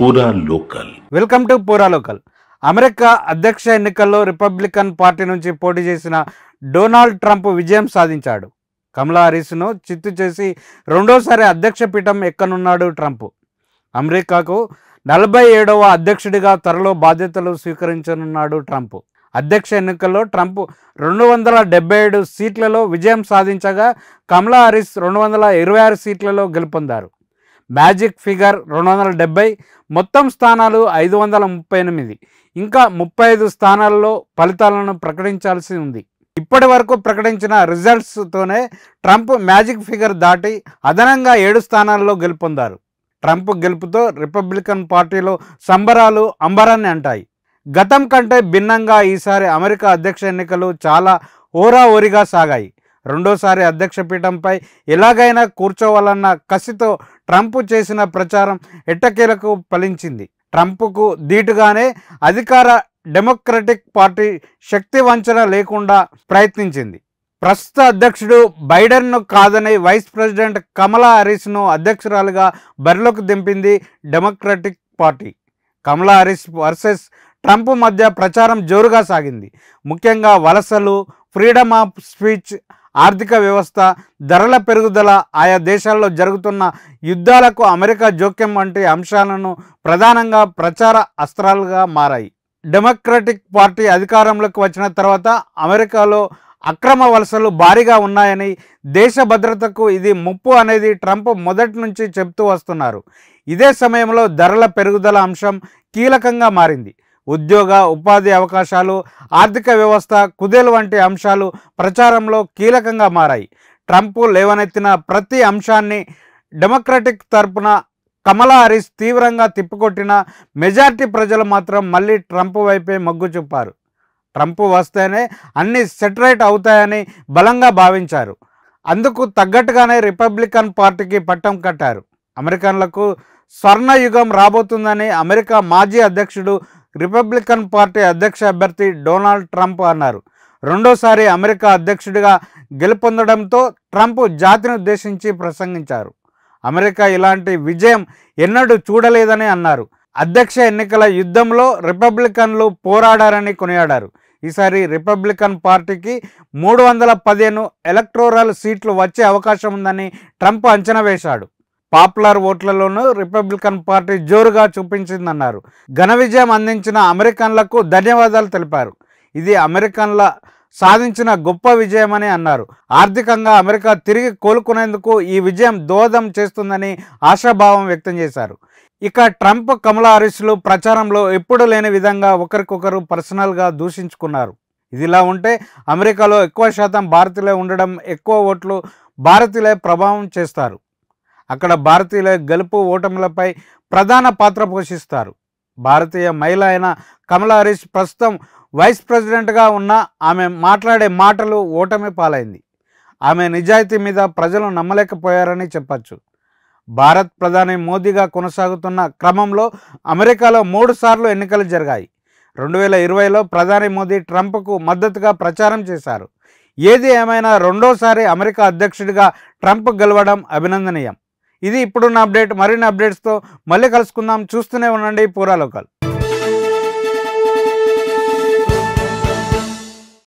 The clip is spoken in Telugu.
పూరా లోకల్ వెల్కమ్ టు పూరా లోకల్ అమెరికా అధ్యక్ష ఎన్నికల్లో రిపబ్లికన్ పార్టీ నుంచి పోటీ చేసిన డొనాల్డ్ ట్రంప్ విజయం సాధించాడు కమలా హారీస్ను చిత్తు చేసి రెండోసారి అధ్యక్ష పీఠం ఎక్కనున్నాడు ట్రంప్ అమెరికాకు నలభై ఏడవ అధ్యక్షుడిగా త్వరలో బాధ్యతలు స్వీకరించనున్నాడు ట్రంప్ అధ్యక్ష ఎన్నికల్లో ట్రంప్ రెండు వందల డెబ్బై ఏడు సీట్లలో విజయం సాధించగా కమలా హారిస్ రెండు వందల ఇరవై ఆరు సీట్లలో గెలుపొందారు మ్యాజిక్ ఫిగర్ రెండు వందల డెబ్బై మొత్తం స్థానాలు ఐదు వందల ముప్పై ఎనిమిది ఇంకా ముప్పై ఐదు స్థానాల్లో ఫలితాలను ప్రకటించాల్సి ఉంది ఇప్పటి వరకు ప్రకటించిన రిజల్ట్స్తోనే ట్రంప్ మ్యాజిక్ ఫిగర్ దాటి అదనంగా ఏడు స్థానాల్లో గెలుపొందారు ట్రంప్ గెలుపుతో రిపబ్లికన్ పార్టీలో సంబరాలు అంబరాన్ని అంటాయి గతం కంటే భిన్నంగా ఈసారి అమెరికా అధ్యక్ష ఎన్నికలు చాలా ఓరా ఓరిగా సాగాయి రెండోసారి అధ్యక్ష పీఠంపై ఎలాగైనా కూర్చోవాలన్న కసితో ట్రంప్ చేసిన ప్రచారం ఎట్టకేలకు ఫలించింది ట్రంప్కు ధీటుగానే అధికార డెమోక్రటిక్ పార్టీ శక్తి వంచన లేకుండా ప్రయత్నించింది ప్రస్తుత అధ్యక్షుడు బైడెన్ను కాదని వైస్ ప్రెసిడెంట్ కమలా హారిస్ను అధ్యక్షురాలుగా బరిలోకి దింపింది Democratic party Kamala Harris versus Trump మధ్య ప్రచారం జోరుగా సాగింది ముఖ్యంగా వలసలు ఫ్రీడమ్ ఆఫ్ స్పీచ్ ఆర్థిక వ్యవస్థ ధరల పెరుగుదల ఆయా దేశాల్లో జరుగుతున్న యుద్ధాలకు అమెరికా జోక్యం వంటి అంశాలను ప్రధానంగా ప్రచార అస్త్రాలుగా మారాయి డెమోక్రటిక్ పార్టీ అధికారంలోకి వచ్చిన తర్వాత అమెరికాలో అక్రమ వలసలు భారీగా ఉన్నాయని దేశ భద్రతకు ఇది ముప్పు అనేది ట్రంప్ మొదటి నుంచి చెప్తూ వస్తున్నారు ఇదే సమయంలో ధరల పెరుగుదల అంశం కీలకంగా మారింది ఉద్యోగ ఉపాధి అవకాశాలు ఆర్థిక వ్యవస్థ కుదేలు వంటి అంశాలు ప్రచారంలో కీలకంగా మారాయి ట్రంప్ లేవనెత్తిన ప్రతి అంశాన్ని డెమోక్రటిక్ తరపున కమలా హారిస్ తీవ్రంగా తిప్పికొట్టిన మెజార్టీ ప్రజలు మాత్రం మళ్ళీ ట్రంప్ వైపే మొగ్గు చూపారు ట్రంప్ వస్తేనే అన్ని సెటరేట్ అవుతాయని బలంగా భావించారు అందుకు తగ్గట్టుగానే రిపబ్లికన్ పార్టీకి పట్టం కట్టారు అమెరికన్లకు స్వర్ణయుగం రాబోతుందని అమెరికా మాజీ అధ్యక్షుడు రిపబ్లికన్ పార్టీ అధ్యక్ష అభ్యర్థి డొనాల్డ్ ట్రంప్ అన్నారు రెండోసారి అమెరికా అధ్యక్షుడిగా గెలుపొందడంతో ట్రంప్ జాతిని ఉద్దేశించి ప్రసంగించారు అమెరికా ఇలాంటి విజయం ఎన్నడూ చూడలేదని అన్నారు అధ్యక్ష ఎన్నికల యుద్ధంలో రిపబ్లికన్లు పోరాడారని కొనియాడారు ఈసారి రిపబ్లికన్ పార్టీకి మూడు వందల పదిహేను ఎలక్ట్రోరల్ సీట్లు వచ్చే అవకాశం ఉందని ట్రంప్ అంచనా వేశాడు పాపులర్ ఓట్లలోనూ రిపబ్లికన్ పార్టీ జోరుగా చూపించిందన్నారు ఘన విజయం అందించిన అమెరికన్లకు ధన్యవాదాలు తెలిపారు ఇది అమెరికన్ల సాధించిన గొప్ప విజయమని అన్నారు ఆర్థికంగా అమెరికా తిరిగి కోలుకునేందుకు ఈ విజయం దోహదం చేస్తుందని ఆశాభావం వ్యక్తం చేశారు ఇక ట్రంప్ కమలా హారిస్లు ప్రచారంలో ఎప్పుడు లేని విధంగా ఒకరికొకరు పర్సనల్గా దూషించుకున్నారు ఇదిలా ఉంటే అమెరికాలో ఎక్కువ శాతం భారతీయులే ఉండడం ఎక్కువ ఓట్లు భారతీయులే ప్రభావం చేస్తారు అక్కడ భారతీయుల గెలుపు ఓటములపై ప్రధాన పాత్ర పోషిస్తారు భారతీయ మహిళ అయిన కమలా హరీష్ ప్రస్తుతం వైస్ ప్రెసిడెంట్గా ఉన్న ఆమె మాట్లాడే మాటలు ఓటమి పాలైంది ఆమె నిజాయితీ మీద ప్రజలు నమ్మలేకపోయారని చెప్పచ్చు భారత్ ప్రధాని మోదీగా కొనసాగుతున్న క్రమంలో అమెరికాలో మూడుసార్లు ఎన్నికలు జరిగాయి రెండు వేల ఇరవైలో ప్రధాని మోదీ ట్రంప్కు మద్దతుగా ప్రచారం చేశారు ఏది ఏమైనా రెండోసారి అమెరికా అధ్యక్షుడిగా ట్రంప్ గెలవడం అభినందనీయం ఇది ఇప్పుడున్న అప్డేట్ మరిన్ని అప్డేట్స్తో మళ్ళీ కలుసుకుందాం చూస్తూనే ఉండండి పూరాలోకాలు